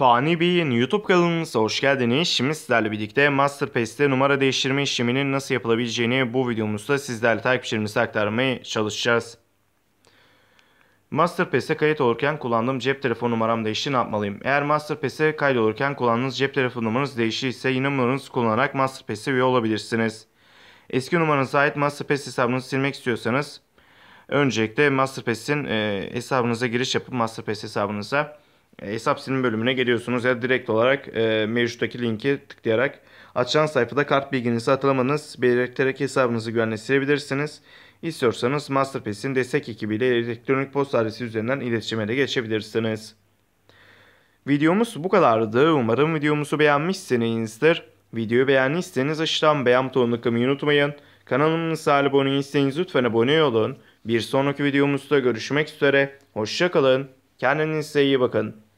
Fani Bey'in YouTube kanalımıza hoş geldiniz. Şimdi sizlerle birlikte Masterpace'te numara değiştirme işleminin nasıl yapılabileceğini bu videomuzda sizlerle takipçilerimize aktarmaya çalışacağız. Masterpace'e kayıt olurken kullandığım cep telefon numaram değişti ne yapmalıyım? Eğer kayıt olurken kullandığınız cep telefon numaranız değiştiyse yeni numaranızı kullanarak Masterpace'e üye olabilirsiniz. Eski numaranıza ait Masterpace hesabınızı silmek istiyorsanız öncelikle Masterpace'in e, hesabınıza giriş yapıp Masterpace hesabınıza e, hesap silimi bölümüne geliyorsunuz ya direkt olarak e, mevcuttaki linki tıklayarak açılan sayfada kart bilginizi atalamanız belirterek hesabınızı güvenle silebilirsiniz. İstiyorsanız Masterpass'in destek ekibiyle elektronik posta adresi üzerinden iletişime de geçebilirsiniz. Videomuz bu kadardı. Umarım videomuzu beğenmişsinizdir. Videoyu beğendiyseniz aşağıdan beğen butonuna tıklamayı unutmayın. Kanalımıza abone değilseniz lütfen abone olun. Bir sonraki videomuzda görüşmek üzere. Hoşçakalın. Kendinize iyi bakın.